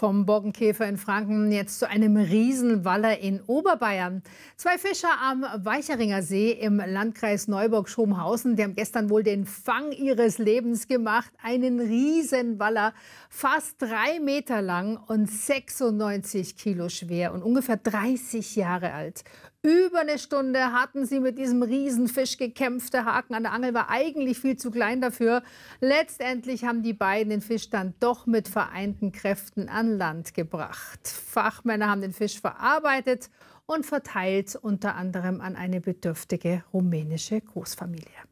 Vom Borkenkäfer in Franken jetzt zu einem Riesenwaller in Oberbayern. Zwei Fischer am Weicheringer See im Landkreis Neuburg-Schomhausen, die haben gestern wohl den Fang ihres Lebens gemacht. Einen Riesenwaller, fast drei Meter lang und 96 Kilo schwer und ungefähr 30 Jahre alt. Über eine Stunde hatten sie mit diesem Riesenfisch gekämpft. Der Haken an der Angel war eigentlich viel zu klein dafür. Letztendlich haben die beiden den Fisch dann doch mit vereinten Kräften an Land gebracht. Fachmänner haben den Fisch verarbeitet und verteilt unter anderem an eine bedürftige rumänische Großfamilie.